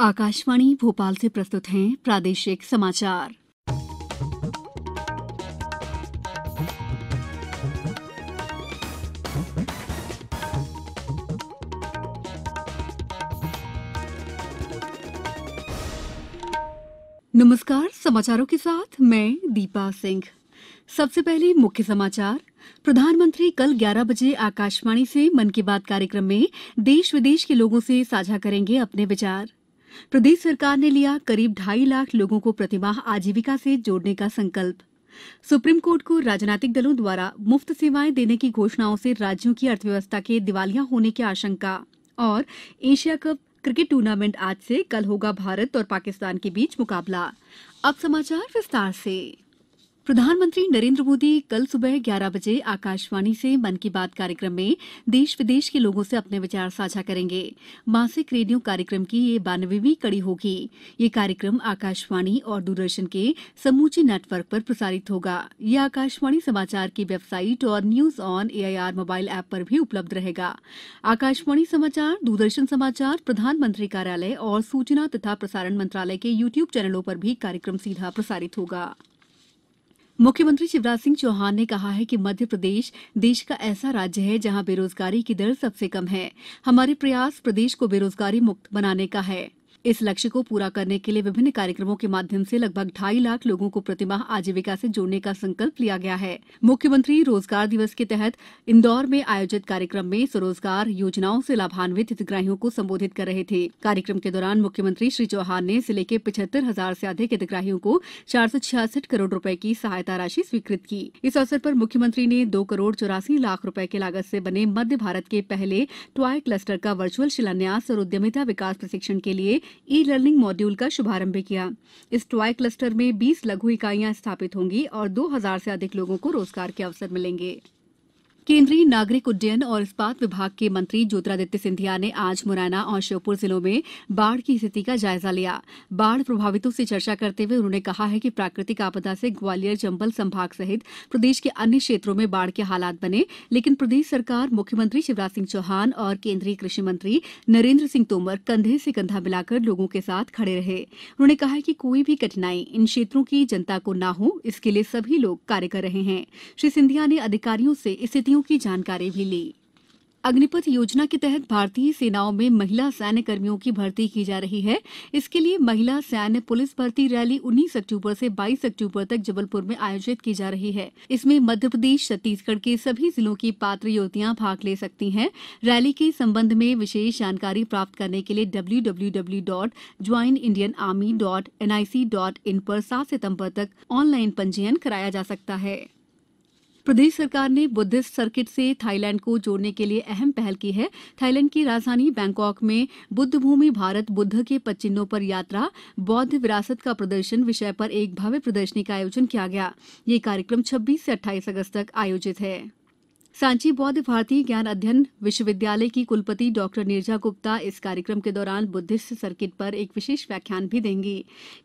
आकाशवाणी भोपाल से प्रस्तुत है प्रादेशिक समाचार नमस्कार समाचारों के साथ मैं दीपा सिंह सबसे पहले मुख्य समाचार प्रधानमंत्री कल 11 बजे आकाशवाणी से मन की बात कार्यक्रम में देश विदेश के लोगों से साझा करेंगे अपने विचार प्रदेश सरकार ने लिया करीब ढाई लाख लोगों को प्रतिमाह आजीविका से जोड़ने का संकल्प सुप्रीम कोर्ट को राजनीतिक दलों द्वारा मुफ्त सेवाएं देने की घोषणाओं से राज्यों की अर्थव्यवस्था के दिवालिया होने की आशंका और एशिया कप क्रिकेट टूर्नामेंट आज से कल होगा भारत और पाकिस्तान के बीच मुकाबला अब समाचार विस्तार से प्रधानमंत्री नरेन्द्र मोदी कल सुबह ग्यारह बजे आकाशवाणी से मन की बात कार्यक्रम में देश विदेश के लोगों से अपने विचार साझा करेंगे मासिक रेडियो कार्यक्रम की यह बानवेवीं कड़ी होगी ये कार्यक्रम आकाशवाणी और दूरदर्शन के समूचे नेटवर्क पर प्रसारित होगा ये आकाशवाणी समाचार की वेबसाइट और news on a mobile app पर भी उपलब्ध रहेगा आकाशवाणी समाचार दूरदर्शन समाचार प्रधानमंत्री कार्यालय और सूचना तथा प्रसारण मंत्रालय के यूट्यूब चैनलों पर भी कार्यक्रम सीधा प्रसारित होगा मुख्यमंत्री शिवराज सिंह चौहान ने कहा है कि मध्यप्रदेश देश का ऐसा राज्य है जहां बेरोजगारी की दर सबसे कम है हमारे प्रयास प्रदेश को बेरोजगारी मुक्त बनाने का है इस लक्ष्य को पूरा करने के लिए विभिन्न कार्यक्रमों के माध्यम से लगभग ढाई लाख लोगों को प्रतिमाह आजीविका से जोड़ने का संकल्प लिया गया है मुख्यमंत्री रोजगार दिवस के तहत इंदौर में आयोजित कार्यक्रम में स्वरोजगार योजनाओं से लाभान्वित हितग्राहियों को संबोधित कर रहे थे कार्यक्रम के दौरान मुख्यमंत्री श्री चौहान ने जिले के पिछहत्तर हजार से अधिक हितग्राहियों को चार करोड़ रूपये की सहायता राशि स्वीकृत की इस अवसर पर मुख्यमंत्री ने दो करोड़ चौरासी लाख रूपये की लागत से बने मध्य भारत के पहले ट्वाय क्लस्टर का वर्चुअल शिलान्यास और उद्यमिता विकास प्रशिक्षण के लिए ई लर्निंग मॉड्यूल का शुभारंभ किया इस टॉय क्लस्टर में बीस लघु इकाइयां स्थापित होंगी और दो हजार से अधिक लोगों को रोजगार के अवसर मिलेंगे केन्द्रीय नागरिक उड्डयन और इस्पात विभाग के मंत्री ज्योतिरादित्य सिंधिया ने आज मुरैना और श्योपुर जिलों में बाढ़ की स्थिति का जायजा लिया बाढ़ प्रभावितों से चर्चा करते हुए उन्होंने कहा है कि प्राकृतिक आपदा से ग्वालियर चंबल संभाग सहित प्रदेश के अन्य क्षेत्रों में बाढ़ के हालात बने लेकिन प्रदेश सरकार मुख्यमंत्री शिवराज सिंह चौहान और केन्द्रीय कृषि मंत्री नरेन्द्र सिंह तोमर कंधे से कंधा मिलाकर लोगों के साथ खड़े रहे उन्होंने कहा कि कोई भी कठिनाई इन क्षेत्रों की जनता को न हो इसके लिए सभी लोग कार्य कर रहे हैं श्री सिंधिया ने अधिकारियों से स्थितियों उपलब्धियों की जानकारी भी ली अग्निपथ योजना के तहत भारतीय सेनाओं में महिला सैन्य कर्मियों की भर्ती की जा रही है इसके लिए महिला सैन्य पुलिस भर्ती रैली 19 अक्टूबर से 22 अक्टूबर तक जबलपुर में आयोजित की जा रही है इसमें मध्य प्रदेश छत्तीसगढ़ के सभी जिलों की पात्र युवतियां भाग ले सकती हैं रैली के संबंध में विशेष जानकारी प्राप्त करने के लिए डब्ल्यू पर सात सितम्बर तक ऑनलाइन पंजीयन कराया जा सकता है प्रदेश सरकार ने बुद्धिस्ट सर्किट से थाईलैंड को जोड़ने के लिए अहम पहल की है थाईलैंड की राजधानी बैंकॉक में बुद्ध भूमि भारत बुद्ध के पदचिन्हों पर यात्रा बौद्ध विरासत का प्रदर्शन विषय पर एक भव्य प्रदर्शनी का आयोजन किया गया यह कार्यक्रम 26 से 28 अगस्त तक आयोजित है सांची बौद्ध भारतीय ज्ञान अध्ययन विश्वविद्यालय की कुलपति डॉ नीरजा गुप्ता इस कार्यक्रम के दौरान बुद्धिस्ट सर्किट पर एक विशेष व्याख्यान भी देंगी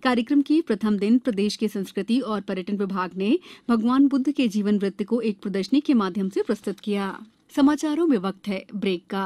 कार्यक्रम की प्रथम दिन प्रदेश के संस्कृति और पर्यटन विभाग ने भगवान बुद्ध के जीवन वृत्त को एक प्रदर्शनी के माध्यम से प्रस्तुत किया समाचारों में वक्त है ब्रेक का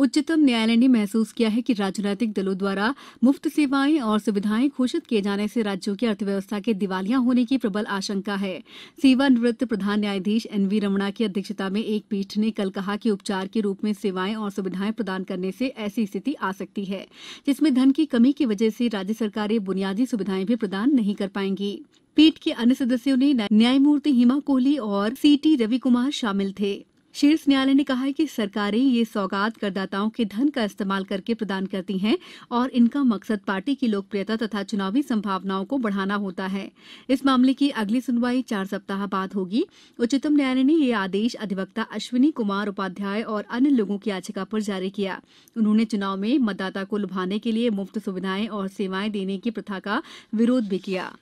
उच्चतम न्यायालय ने महसूस किया है कि राजनीतिक दलों द्वारा मुफ्त सेवाएं और सुविधाएं घोषित किए जाने से राज्यों की अर्थव्यवस्था के दिवालिया होने की प्रबल आशंका है सेवानिवृत्त प्रधान न्यायाधीश एन वी रमणा की अध्यक्षता में एक पीठ ने कल कहा कि उपचार के रूप में सेवाएं और सुविधाएं प्रदान करने से ऐसी स्थिति आ सकती है जिसमें धन की कमी की वजह से राज्य सरकारें बुनियादी सुविधाएं भी प्रदान नहीं कर पाएंगी पीठ के अन्य सदस्यों ने न्यायमूर्ति हिमा कोहली और सी टी रवि कुमार शामिल थे शीर्ष न्यायालय ने कहा है कि सरकारें ये सौगात करदाताओं के धन का इस्तेमाल करके प्रदान करती हैं और इनका मकसद पार्टी की लोकप्रियता तथा चुनावी संभावनाओं को बढ़ाना होता है इस मामले की अगली सुनवाई चार सप्ताह बाद होगी उच्चतम न्यायालय ने ये आदेश अधिवक्ता अश्विनी कुमार उपाध्याय और अन्य लोगों की याचिका पर जारी किया उन्होंने चुनाव में मतदाता को लुभाने के लिए मुफ्त सुविधाएं और सेवाएं देने की प्रथा का विरोध भी किया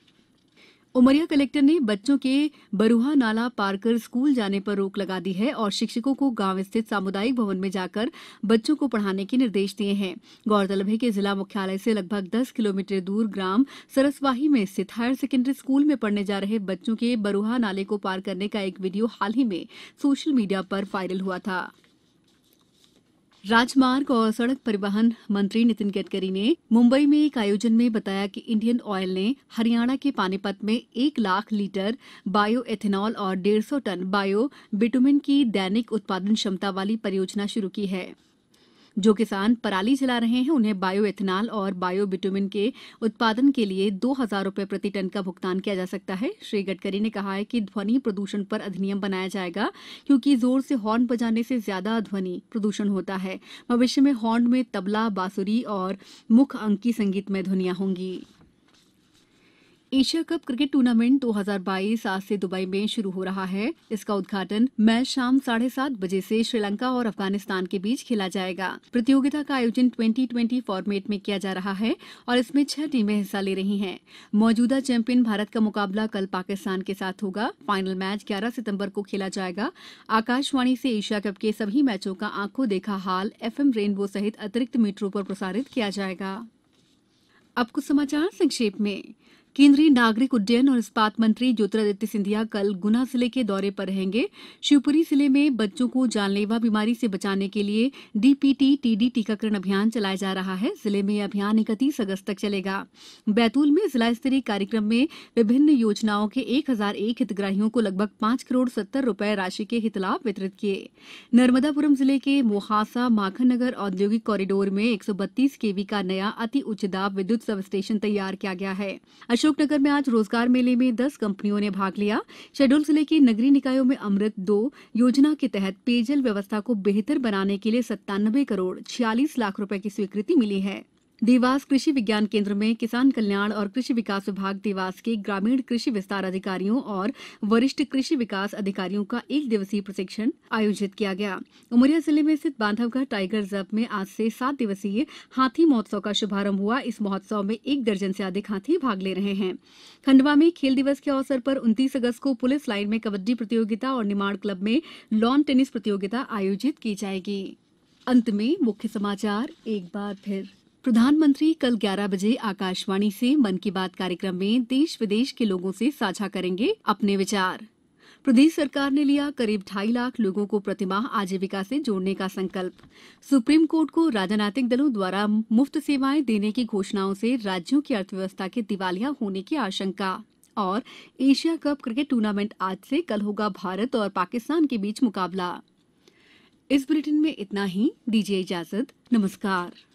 उमरिया कलेक्टर ने बच्चों के बरूहा नाला पार कर स्कूल जाने पर रोक लगा दी है और शिक्षकों को गांव स्थित सामुदायिक भवन में जाकर बच्चों को पढ़ाने के निर्देश दिए हैं गौरतलब है कि जिला मुख्यालय से लगभग 10 किलोमीटर दूर ग्राम सरसवाही में स्थित हायर सेकेंडरी स्कूल में पढ़ने जा रहे बच्चों के बरूहा नाले को पार करने का एक वीडियो हाल ही में सोशल मीडिया पर वायरल हुआ था राजमार्ग और सड़क परिवहन मंत्री नितिन गडकरी ने मुंबई में एक आयोजन में बताया कि इंडियन ऑयल ने हरियाणा के पानीपत में एक लाख लीटर बायो एथेनॉल और डेढ़ सौ टन बायो बिटुमिन की दैनिक उत्पादन क्षमता वाली परियोजना शुरू की है जो किसान पराली जला रहे हैं उन्हें बायो एथेनॉल और बायो बिटुमिन के उत्पादन के लिए दो हजार रूपये प्रति टन का भुगतान किया जा सकता है श्री गडकरी ने कहा है कि ध्वनि प्रदूषण पर अधिनियम बनाया जाएगा क्योंकि जोर से हॉर्न बजाने से ज्यादा ध्वनि प्रदूषण होता है भविष्य में हॉर्न में तबला बांसुरी और मुख अंकी संगीत में ध्वनियां होंगी एशिया कप क्रिकेट टूर्नामेंट 2022 आज से दुबई में शुरू हो रहा है इसका उद्घाटन मैच शाम साढ़े सात बजे से श्रीलंका और अफगानिस्तान के बीच खेला जाएगा प्रतियोगिता का आयोजन 2020 फॉर्मेट में किया जा रहा है और इसमें छह टीमें हिस्सा ले रही हैं मौजूदा चैंपियन भारत का मुकाबला कल पाकिस्तान के साथ होगा फाइनल मैच ग्यारह सितम्बर को खेला जाएगा आकाशवाणी से एशिया कप के सभी मैचों का आंखों देखा हाल एफ रेनबो सहित अतिरिक्त मीटरों पर प्रसारित किया जाएगा अब कुछ समाचार संक्षेप में केंद्रीय नागरिक उड्डयन और इस्पात मंत्री ज्योतिरादित्य सिंधिया कल गुना जिले के दौरे पर रहेंगे शिवपुरी जिले में बच्चों को जानलेवा बीमारी से बचाने के लिए डीपीटी टीडी टीकाकरण अभियान चलाया जा रहा है जिले में यह अभियान इकतीस अगस्त तक चलेगा बैतूल में जिला स्तरीय कार्यक्रम में विभिन्न योजनाओं के एक हितग्राहियों को लगभग पांच करोड़ सत्तर रूपये राशि के हितलाभ वितरित किए नर्मदापुरम जिले के मोहासा माखन नगर औद्योगिक कॉरिडोर में एक केवी का नया अति उच्च दाब विद्युत सब स्टेशन तैयार किया गया है अशोकनगर में आज रोजगार मेले में दस कंपनियों ने भाग लिया शहडोल जिले के नगरीय निकायों में अमृत दो योजना के तहत पेयजल व्यवस्था को बेहतर बनाने के लिए सत्तानबे करोड़ छियालीस लाख रुपए की स्वीकृति मिली है देवास कृषि विज्ञान केंद्र में किसान कल्याण और कृषि विकास विभाग देवास के ग्रामीण कृषि विस्तार अधिकारियों और वरिष्ठ कृषि विकास अधिकारियों का एक दिवसीय प्रशिक्षण आयोजित किया गया उमरिया जिले में स्थित बांधवगढ़ टाइगर रिजर्व में आज से सात दिवसीय हाथी महोत्सव का शुभारंभ हुआ इस महोत्सव में एक दर्जन से अधिक हाथी भाग ले रहे हैं खंडवा में खेल दिवस के अवसर पर उनतीस अगस्त को पुलिस लाइन में कबड्डी प्रतियोगिता और निमाण क्लब में लॉन टेनिस प्रतियोगिता आयोजित की जाएगी अंत में मुख्य समाचार एक बार फिर प्रधानमंत्री कल ग्यारह बजे आकाशवाणी से मन की बात कार्यक्रम में देश विदेश के लोगों से साझा करेंगे अपने विचार प्रदेश सरकार ने लिया करीब ढाई लाख लोगों को प्रतिमाह आजीविका से जोड़ने का संकल्प सुप्रीम कोर्ट को राजनीतिक दलों द्वारा मुफ्त सेवाएं देने की घोषणाओं से राज्यों की अर्थव्यवस्था के दिवालिया होने की आशंका और एशिया कप क्रिकेट टूर्नामेंट आज से कल होगा भारत और पाकिस्तान के बीच मुकाबला इस बुलेटिन में इतना ही दीजिए इजाजत नमस्कार